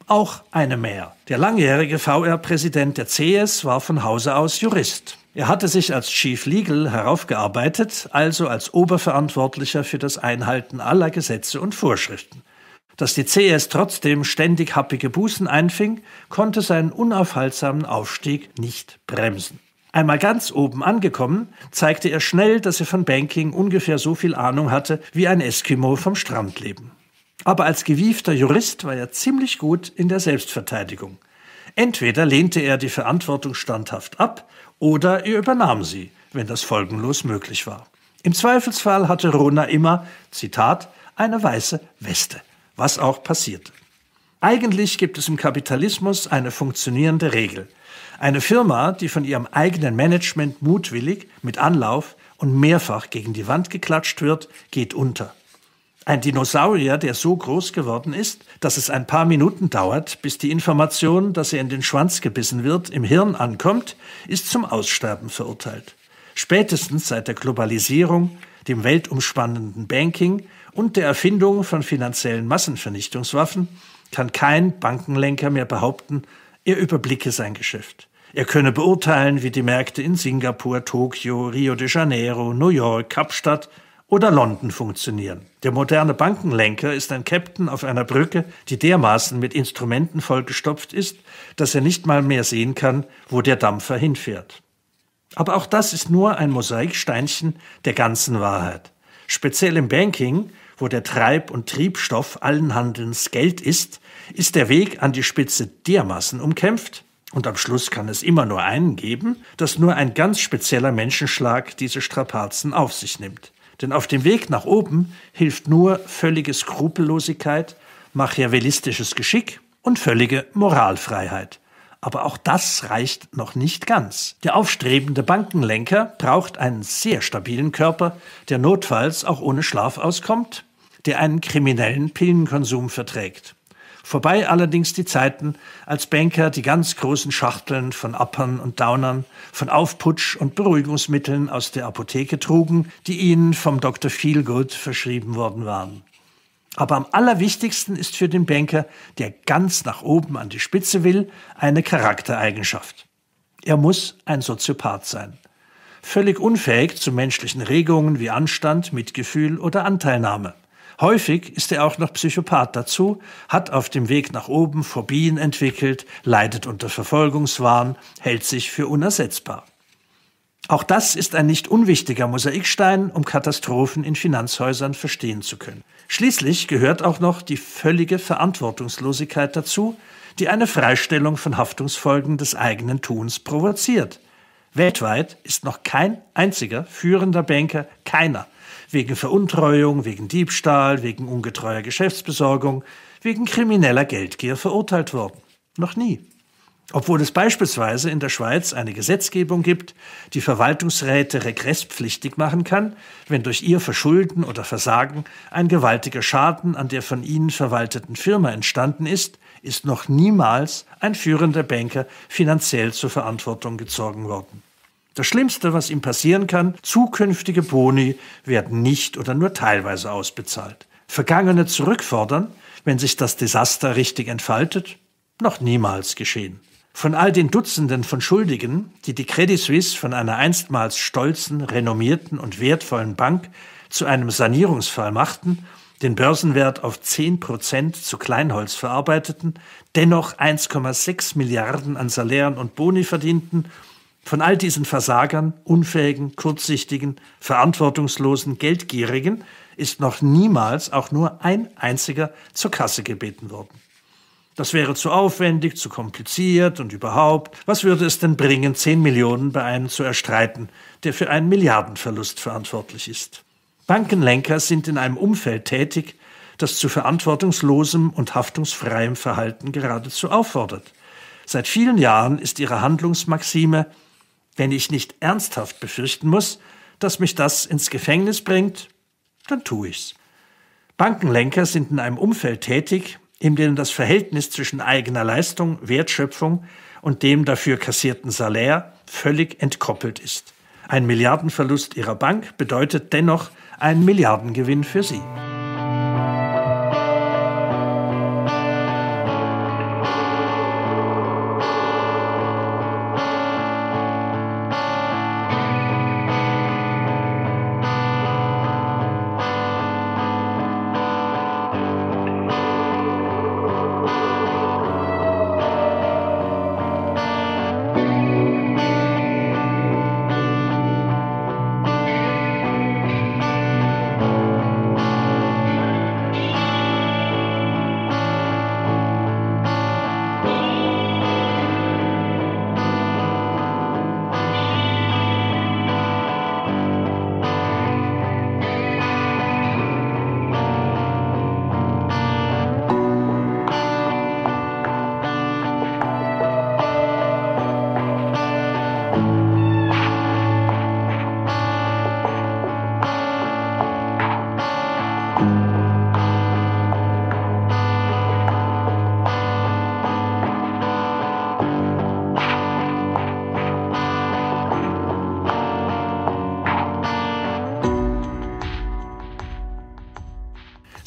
Auch eine mehr. Der langjährige VR-Präsident der CS war von Hause aus Jurist. Er hatte sich als Chief Legal heraufgearbeitet, also als Oberverantwortlicher für das Einhalten aller Gesetze und Vorschriften. Dass die CS trotzdem ständig happige Bußen einfing, konnte seinen unaufhaltsamen Aufstieg nicht bremsen. Einmal ganz oben angekommen, zeigte er schnell, dass er von Banking ungefähr so viel Ahnung hatte wie ein Eskimo vom Strandleben. Aber als gewiefter Jurist war er ziemlich gut in der Selbstverteidigung. Entweder lehnte er die Verantwortung standhaft ab oder er übernahm sie, wenn das folgenlos möglich war. Im Zweifelsfall hatte Rona immer, Zitat, eine weiße Weste, was auch passierte. Eigentlich gibt es im Kapitalismus eine funktionierende Regel. Eine Firma, die von ihrem eigenen Management mutwillig, mit Anlauf und mehrfach gegen die Wand geklatscht wird, geht unter. Ein Dinosaurier, der so groß geworden ist, dass es ein paar Minuten dauert, bis die Information, dass er in den Schwanz gebissen wird, im Hirn ankommt, ist zum Aussterben verurteilt. Spätestens seit der Globalisierung, dem weltumspannenden Banking und der Erfindung von finanziellen Massenvernichtungswaffen kann kein Bankenlenker mehr behaupten, er überblicke sein Geschäft. Er könne beurteilen, wie die Märkte in Singapur, Tokio, Rio de Janeiro, New York, Kapstadt oder London funktionieren. Der moderne Bankenlenker ist ein Captain auf einer Brücke, die dermaßen mit Instrumenten vollgestopft ist, dass er nicht mal mehr sehen kann, wo der Dampfer hinfährt. Aber auch das ist nur ein Mosaiksteinchen der ganzen Wahrheit. Speziell im Banking, wo der Treib- und Triebstoff allen Handelns Geld ist, ist der Weg an die Spitze dermaßen umkämpft, und am Schluss kann es immer nur einen geben, dass nur ein ganz spezieller Menschenschlag diese Strapazen auf sich nimmt. Denn auf dem Weg nach oben hilft nur völlige Skrupellosigkeit, machiavellistisches Geschick und völlige Moralfreiheit. Aber auch das reicht noch nicht ganz. Der aufstrebende Bankenlenker braucht einen sehr stabilen Körper, der notfalls auch ohne Schlaf auskommt, der einen kriminellen Pillenkonsum verträgt. Vorbei allerdings die Zeiten, als Banker die ganz großen Schachteln von Uppern und Downern, von Aufputsch und Beruhigungsmitteln aus der Apotheke trugen, die ihnen vom Dr. Feelgood verschrieben worden waren. Aber am allerwichtigsten ist für den Banker, der ganz nach oben an die Spitze will, eine Charaktereigenschaft. Er muss ein Soziopath sein. Völlig unfähig zu menschlichen Regungen wie Anstand, Mitgefühl oder Anteilnahme. Häufig ist er auch noch Psychopath dazu, hat auf dem Weg nach oben Phobien entwickelt, leidet unter Verfolgungswahn, hält sich für unersetzbar. Auch das ist ein nicht unwichtiger Mosaikstein, um Katastrophen in Finanzhäusern verstehen zu können. Schließlich gehört auch noch die völlige Verantwortungslosigkeit dazu, die eine Freistellung von Haftungsfolgen des eigenen Tuns provoziert. Weltweit ist noch kein einziger führender Banker, keiner, wegen Veruntreuung, wegen Diebstahl, wegen ungetreuer Geschäftsbesorgung, wegen krimineller Geldgier verurteilt worden. Noch nie. Obwohl es beispielsweise in der Schweiz eine Gesetzgebung gibt, die Verwaltungsräte regresspflichtig machen kann, wenn durch ihr Verschulden oder Versagen ein gewaltiger Schaden an der von ihnen verwalteten Firma entstanden ist, ist noch niemals ein führender Banker finanziell zur Verantwortung gezogen worden. Das Schlimmste, was ihm passieren kann, zukünftige Boni werden nicht oder nur teilweise ausbezahlt. Vergangene zurückfordern, wenn sich das Desaster richtig entfaltet, noch niemals geschehen. Von all den Dutzenden von Schuldigen, die die Credit Suisse von einer einstmals stolzen, renommierten und wertvollen Bank zu einem Sanierungsfall machten, den Börsenwert auf 10% Prozent zu Kleinholz verarbeiteten, dennoch 1,6 Milliarden an Salären und Boni verdienten von all diesen Versagern, Unfähigen, Kurzsichtigen, Verantwortungslosen, Geldgierigen ist noch niemals auch nur ein einziger zur Kasse gebeten worden. Das wäre zu aufwendig, zu kompliziert und überhaupt. Was würde es denn bringen, 10 Millionen bei einem zu erstreiten, der für einen Milliardenverlust verantwortlich ist? Bankenlenker sind in einem Umfeld tätig, das zu verantwortungslosem und haftungsfreiem Verhalten geradezu auffordert. Seit vielen Jahren ist ihre Handlungsmaxime wenn ich nicht ernsthaft befürchten muss, dass mich das ins Gefängnis bringt, dann tue ich's. Bankenlenker sind in einem Umfeld tätig, in dem das Verhältnis zwischen eigener Leistung, Wertschöpfung und dem dafür kassierten Salär völlig entkoppelt ist. Ein Milliardenverlust ihrer Bank bedeutet dennoch einen Milliardengewinn für sie.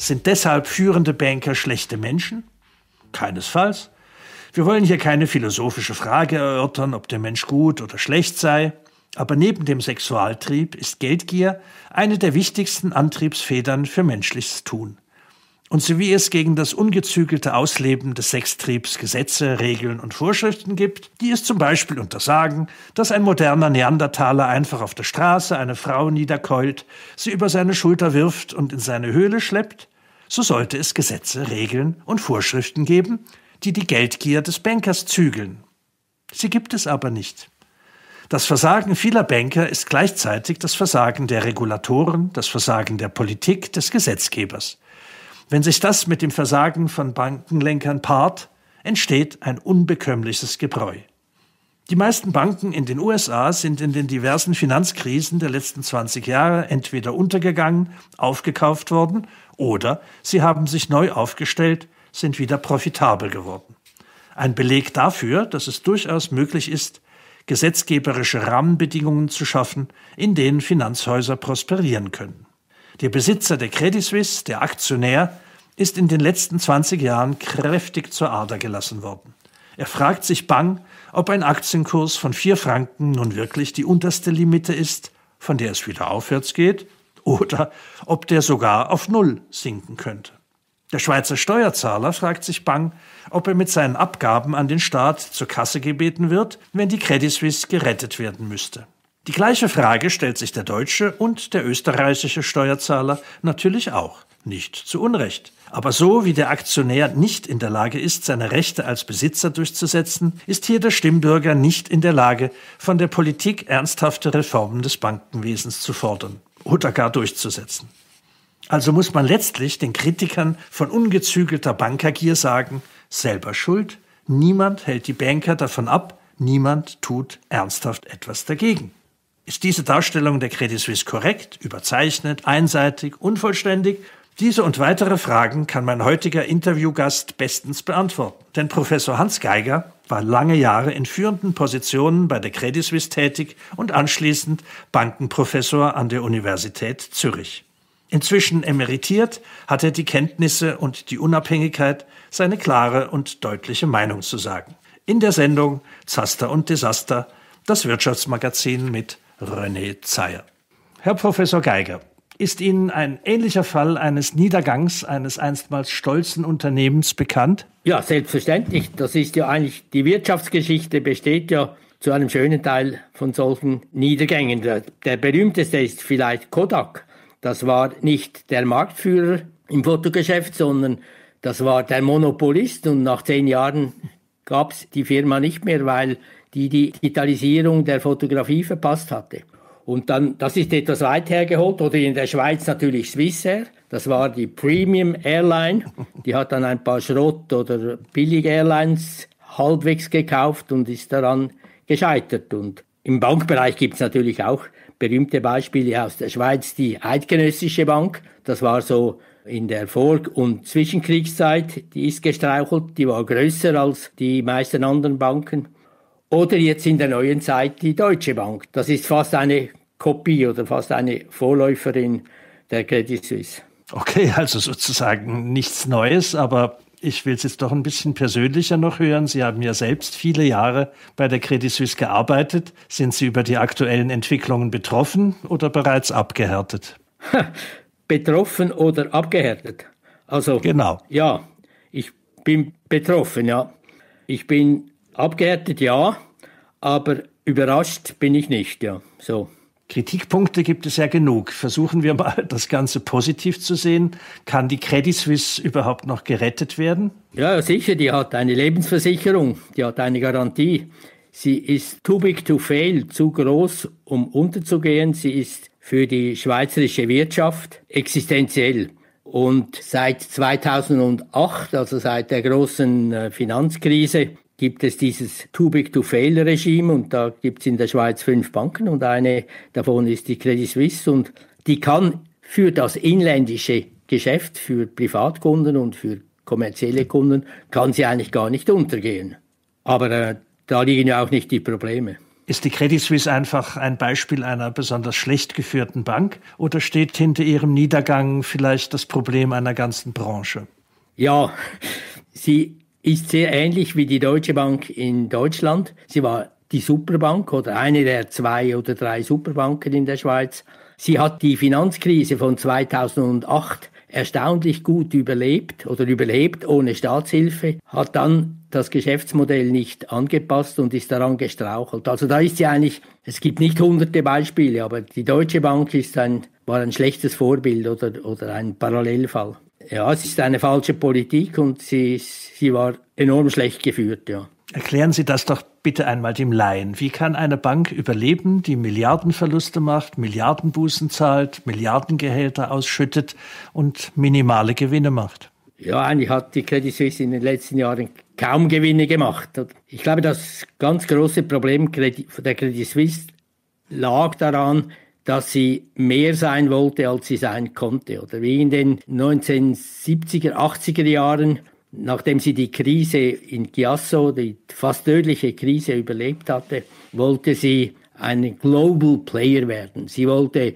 Sind deshalb führende Banker schlechte Menschen? Keinesfalls. Wir wollen hier keine philosophische Frage erörtern, ob der Mensch gut oder schlecht sei. Aber neben dem Sexualtrieb ist Geldgier eine der wichtigsten Antriebsfedern für menschliches Tun. Und so wie es gegen das ungezügelte Ausleben des Sextriebs Gesetze, Regeln und Vorschriften gibt, die es zum Beispiel untersagen, dass ein moderner Neandertaler einfach auf der Straße eine Frau niederkeult, sie über seine Schulter wirft und in seine Höhle schleppt, so sollte es Gesetze, Regeln und Vorschriften geben, die die Geldgier des Bankers zügeln. Sie gibt es aber nicht. Das Versagen vieler Banker ist gleichzeitig das Versagen der Regulatoren, das Versagen der Politik, des Gesetzgebers. Wenn sich das mit dem Versagen von Bankenlenkern paart, entsteht ein unbekömmliches Gebräu. Die meisten Banken in den USA sind in den diversen Finanzkrisen der letzten 20 Jahre entweder untergegangen, aufgekauft worden oder sie haben sich neu aufgestellt, sind wieder profitabel geworden. Ein Beleg dafür, dass es durchaus möglich ist, gesetzgeberische Rahmenbedingungen zu schaffen, in denen Finanzhäuser prosperieren können. Der Besitzer der Credit Suisse, der Aktionär, ist in den letzten 20 Jahren kräftig zur Ader gelassen worden. Er fragt sich bang, ob ein Aktienkurs von 4 Franken nun wirklich die unterste Limite ist, von der es wieder aufwärts geht, oder ob der sogar auf Null sinken könnte. Der Schweizer Steuerzahler fragt sich bang, ob er mit seinen Abgaben an den Staat zur Kasse gebeten wird, wenn die Credit Suisse gerettet werden müsste. Die gleiche Frage stellt sich der deutsche und der österreichische Steuerzahler natürlich auch. Nicht zu Unrecht. Aber so wie der Aktionär nicht in der Lage ist, seine Rechte als Besitzer durchzusetzen, ist hier der Stimmbürger nicht in der Lage, von der Politik ernsthafte Reformen des Bankenwesens zu fordern. Hutter gar durchzusetzen. Also muss man letztlich den Kritikern von ungezügelter Bankergier sagen, selber schuld, niemand hält die Banker davon ab, niemand tut ernsthaft etwas dagegen. Ist diese Darstellung der Credit Suisse korrekt, überzeichnet, einseitig, unvollständig, diese und weitere Fragen kann mein heutiger Interviewgast bestens beantworten, denn Professor Hans Geiger war lange Jahre in führenden Positionen bei der Credit Suisse tätig und anschließend Bankenprofessor an der Universität Zürich. Inzwischen emeritiert hat er die Kenntnisse und die Unabhängigkeit, seine klare und deutliche Meinung zu sagen. In der Sendung Zaster und Desaster, das Wirtschaftsmagazin mit René Zeyer. Herr Professor Geiger, ist Ihnen ein ähnlicher Fall eines Niedergangs eines einstmals stolzen Unternehmens bekannt? Ja, selbstverständlich. Das ist ja eigentlich, die Wirtschaftsgeschichte besteht ja zu einem schönen Teil von solchen Niedergängen. Der, der berühmteste ist vielleicht Kodak. Das war nicht der Marktführer im Fotogeschäft, sondern das war der Monopolist und nach zehn Jahren gab es die Firma nicht mehr, weil die die Digitalisierung der Fotografie verpasst hatte. Und dann, das ist etwas weit hergeholt, oder in der Schweiz natürlich Swissair. Das war die Premium Airline. Die hat dann ein paar Schrott- oder Billig-Airlines halbwegs gekauft und ist daran gescheitert. Und im Bankbereich gibt es natürlich auch berühmte Beispiele aus der Schweiz. Die Eidgenössische Bank, das war so in der Vor- und Zwischenkriegszeit, die ist gestrauchelt, die war größer als die meisten anderen Banken. Oder jetzt in der neuen Zeit die Deutsche Bank. Das ist fast eine Kopie oder fast eine Vorläuferin der Credit Suisse. Okay, also sozusagen nichts Neues, aber ich will es jetzt doch ein bisschen persönlicher noch hören. Sie haben ja selbst viele Jahre bei der Credit Suisse gearbeitet. Sind Sie über die aktuellen Entwicklungen betroffen oder bereits abgehärtet? betroffen oder abgehärtet? Also genau. Ja, ich bin betroffen, ja. Ich bin Abgehärtet ja, aber überrascht bin ich nicht, ja. So. Kritikpunkte gibt es ja genug. Versuchen wir mal, das Ganze positiv zu sehen. Kann die Credit Suisse überhaupt noch gerettet werden? Ja, sicher. Die hat eine Lebensversicherung, die hat eine Garantie. Sie ist too big to fail, zu groß, um unterzugehen. Sie ist für die schweizerische Wirtschaft existenziell. Und seit 2008, also seit der großen äh, Finanzkrise, gibt es dieses Too Big to Fail Regime und da gibt es in der Schweiz fünf Banken und eine davon ist die Credit Suisse und die kann für das inländische Geschäft, für Privatkunden und für kommerzielle Kunden, kann sie eigentlich gar nicht untergehen. Aber äh, da liegen ja auch nicht die Probleme. Ist die Credit Suisse einfach ein Beispiel einer besonders schlecht geführten Bank oder steht hinter ihrem Niedergang vielleicht das Problem einer ganzen Branche? Ja, sie ist sehr ähnlich wie die Deutsche Bank in Deutschland. Sie war die Superbank oder eine der zwei oder drei Superbanken in der Schweiz. Sie hat die Finanzkrise von 2008 erstaunlich gut überlebt oder überlebt ohne Staatshilfe, hat dann das Geschäftsmodell nicht angepasst und ist daran gestrauchelt. Also da ist sie eigentlich, es gibt nicht hunderte Beispiele, aber die Deutsche Bank ist ein, war ein schlechtes Vorbild oder, oder ein Parallelfall ja, es ist eine falsche Politik und sie, sie war enorm schlecht geführt, ja. Erklären Sie das doch bitte einmal dem Laien. Wie kann eine Bank überleben, die Milliardenverluste macht, Milliardenbußen zahlt, Milliardengehälter ausschüttet und minimale Gewinne macht? Ja, eigentlich hat die Credit Suisse in den letzten Jahren kaum Gewinne gemacht. Ich glaube, das ganz große Problem der Credit Suisse lag daran, dass sie mehr sein wollte, als sie sein konnte. Oder wie in den 1970er, 80er Jahren, nachdem sie die Krise in Chiasso, die fast tödliche Krise überlebt hatte, wollte sie ein Global Player werden. Sie wollte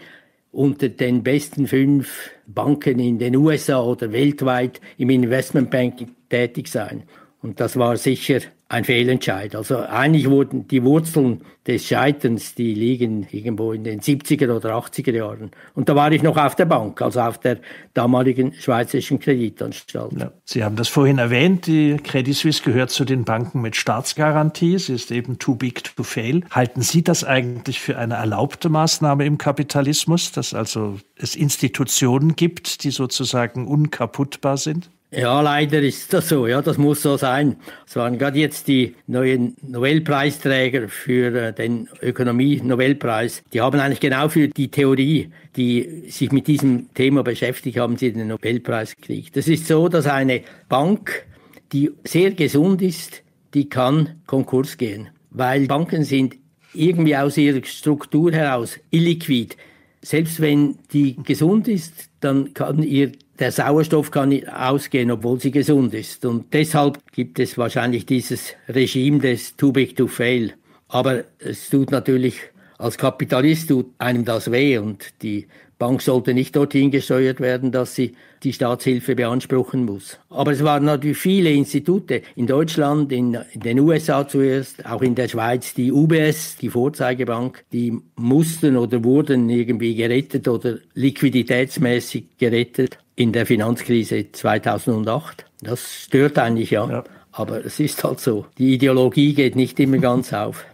unter den besten fünf Banken in den USA oder weltweit im Investmentbanking tätig sein. Und das war sicher ein Fehlentscheid. Also eigentlich wurden die Wurzeln des Scheiterns, die liegen irgendwo in den 70er oder 80er Jahren. Und da war ich noch auf der Bank, also auf der damaligen Schweizerischen Kreditanstalt. Ja. Sie haben das vorhin erwähnt, die Credit Suisse gehört zu den Banken mit Staatsgarantie. Sie ist eben too big to fail. Halten Sie das eigentlich für eine erlaubte Maßnahme im Kapitalismus, dass also es Institutionen gibt, die sozusagen unkaputtbar sind? Ja, leider ist das so. Ja, das muss so sein. Es waren gerade jetzt die neuen Nobelpreisträger für äh, den Ökonomie-Nobelpreis. Die haben eigentlich genau für die Theorie, die sich mit diesem Thema beschäftigt, haben sie den Nobelpreis gekriegt. Das ist so, dass eine Bank, die sehr gesund ist, die kann Konkurs gehen, weil Banken sind irgendwie aus ihrer Struktur heraus illiquid. Selbst wenn die gesund ist, dann kann ihr der Sauerstoff kann nicht ausgehen, obwohl sie gesund ist. Und deshalb gibt es wahrscheinlich dieses Regime des too big to fail. Aber es tut natürlich, als Kapitalist tut einem das weh und die Bank sollte nicht dorthin gesteuert werden, dass sie die Staatshilfe beanspruchen muss. Aber es waren natürlich viele Institute in Deutschland, in, den USA zuerst, auch in der Schweiz, die UBS, die Vorzeigebank, die mussten oder wurden irgendwie gerettet oder liquiditätsmäßig gerettet in der Finanzkrise 2008. Das stört eigentlich ja. ja. Aber es ist halt so. Die Ideologie geht nicht immer ganz auf. *laughs*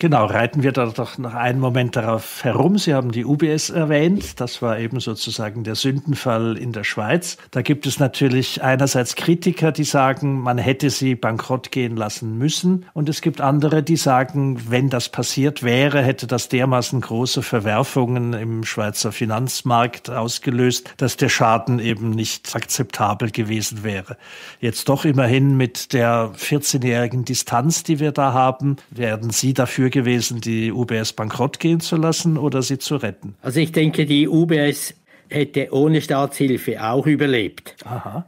Genau, reiten wir da doch noch einen Moment darauf herum. Sie haben die UBS erwähnt. Das war eben sozusagen der Sündenfall in der Schweiz. Da gibt es natürlich einerseits Kritiker, die sagen, man hätte sie bankrott gehen lassen müssen. Und es gibt andere, die sagen, wenn das passiert wäre, hätte das dermaßen große Verwerfungen im Schweizer Finanzmarkt ausgelöst, dass der Schaden eben nicht akzeptabel gewesen wäre. Jetzt doch immerhin mit der 14-jährigen Distanz, die wir da haben, werden Sie dafür dafür gewesen, die UBS bankrott gehen zu lassen oder sie zu retten? Also ich denke, die UBS hätte ohne Staatshilfe auch überlebt.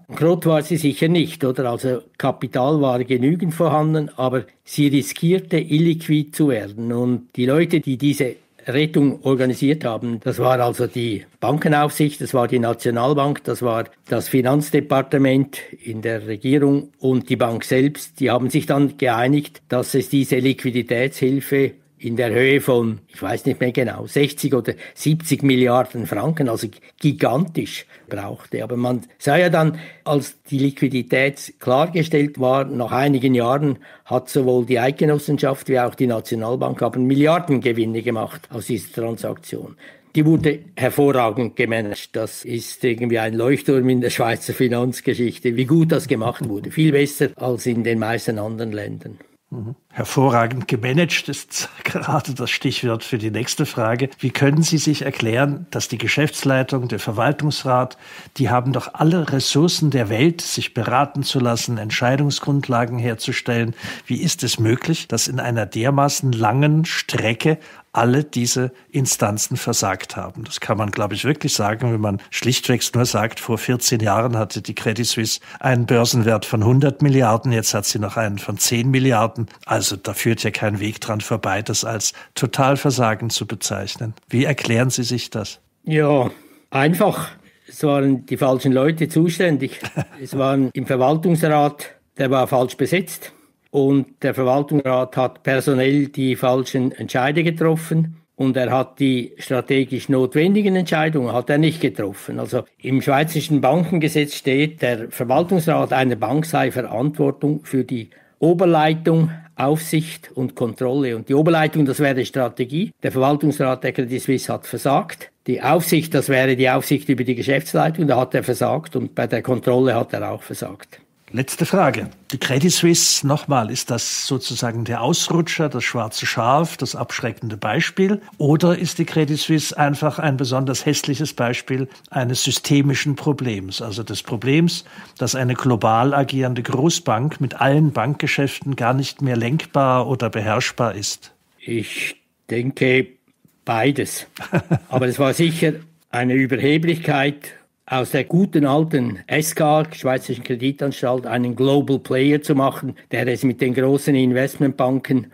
Bankrott war sie sicher nicht, oder? Also Kapital war genügend vorhanden, aber sie riskierte illiquid zu werden. Und die Leute, die diese Rettung organisiert haben. Das war also die Bankenaufsicht, das war die Nationalbank, das war das Finanzdepartement in der Regierung und die Bank selbst. Die haben sich dann geeinigt, dass es diese Liquiditätshilfe in der Höhe von, ich weiß nicht mehr genau, 60 oder 70 Milliarden Franken, also gigantisch brauchte. Aber man sah ja dann, als die Liquidität klargestellt war, nach einigen Jahren hat sowohl die Eidgenossenschaft wie auch die Nationalbank haben Milliardengewinne gemacht aus dieser Transaktion die wurde hervorragend gemanagt. Das ist irgendwie ein Leuchtturm in der Schweizer Finanzgeschichte, wie gut das gemacht wurde. Viel besser als in den meisten anderen Ländern. Hervorragend gemanagt ist *laughs* gerade das Stichwort für die nächste Frage. Wie können Sie sich erklären, dass die Geschäftsleitung, der Verwaltungsrat, die haben doch alle Ressourcen der Welt, sich beraten zu lassen, Entscheidungsgrundlagen herzustellen. Wie ist es möglich, dass in einer dermaßen langen Strecke alle diese Instanzen versagt haben. Das kann man, glaube ich, wirklich sagen, wenn man schlichtweg nur sagt, vor 14 Jahren hatte die Credit Suisse einen Börsenwert von 100 Milliarden, jetzt hat sie noch einen von 10 Milliarden. Also da führt ja kein Weg dran vorbei, das als Totalversagen zu bezeichnen. Wie erklären Sie sich das? Ja, einfach. Es waren die falschen Leute zuständig. *laughs* Es waren im Verwaltungsrat, der war falsch besetzt und der Verwaltungsrat hat personell die falschen Entscheide getroffen und er hat die strategisch notwendigen Entscheidungen hat er nicht getroffen. Also im schweizerischen Bankengesetz steht, der Verwaltungsrat einer Bank sei Verantwortung für die Oberleitung, Aufsicht und Kontrolle. Und die Oberleitung, das wäre die Strategie. Der Verwaltungsrat der Credit Suisse hat versagt. Die Aufsicht, das wäre die Aufsicht über die Geschäftsleitung, da hat er versagt und bei der Kontrolle hat er auch versagt. Letzte Frage. Die Credit Suisse, nochmal, ist das sozusagen der Ausrutscher, das schwarze Schaf, das abschreckende Beispiel? Oder ist die Credit Suisse einfach ein besonders hässliches Beispiel eines systemischen Problems? Also des Problems, dass eine global agierende Großbank mit allen Bankgeschäften gar nicht mehr lenkbar oder beherrschbar ist? Ich denke beides. Aber es war sicher eine Überheblichkeit aus der guten alten SK, Schweizerischen Kreditanstalt, einen Global Player zu machen, der es mit den großen Investmentbanken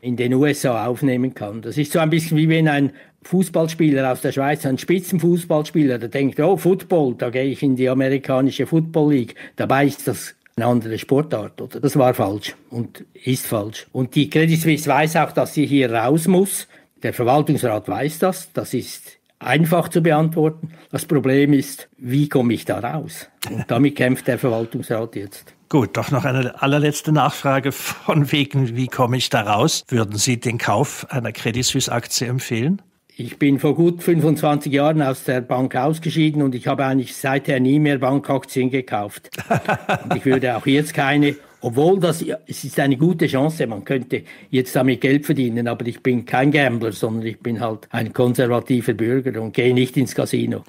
in den USA aufnehmen kann. Das ist so ein bisschen wie wenn ein Fußballspieler aus der Schweiz, ein Spitzenfußballspieler, der denkt, oh, Football, da gehe ich in die amerikanische Football League. Dabei ist das eine andere Sportart, oder? Das war falsch und ist falsch. Und die Credit Suisse weiß auch, dass sie hier raus muss. Der Verwaltungsrat weiß das. Das ist einfach zu beantworten. Das Problem ist, wie komme ich da raus? Und damit kämpft der Verwaltungsrat jetzt. Gut, doch noch eine allerletzte Nachfrage von wegen, wie komme ich da raus? Würden Sie den Kauf einer Credit Suisse Aktie empfehlen? Ich bin vor gut 25 Jahren aus der Bank ausgeschieden und ich habe eigentlich seither nie mehr Bankaktien gekauft. Und ich würde auch jetzt keine obwohl das es ist eine gute Chance, man könnte jetzt damit Geld verdienen, aber ich bin kein Gambler, sondern ich bin halt ein konservativer Bürger und gehe nicht ins Casino.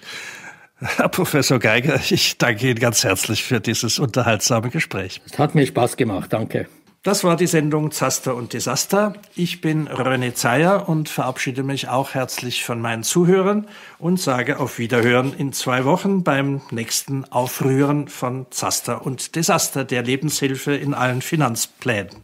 Herr Professor Geiger, ich danke Ihnen ganz herzlich für dieses unterhaltsame Gespräch. Es hat mir Spaß gemacht, danke. Das war die Sendung Zaster und Desaster. Ich bin René Zeyer und verabschiede mich auch herzlich von meinen Zuhörern und sage auf Wiederhören in zwei Wochen beim nächsten Aufrühren von Zaster und Desaster, der Lebenshilfe in allen Finanzplänen.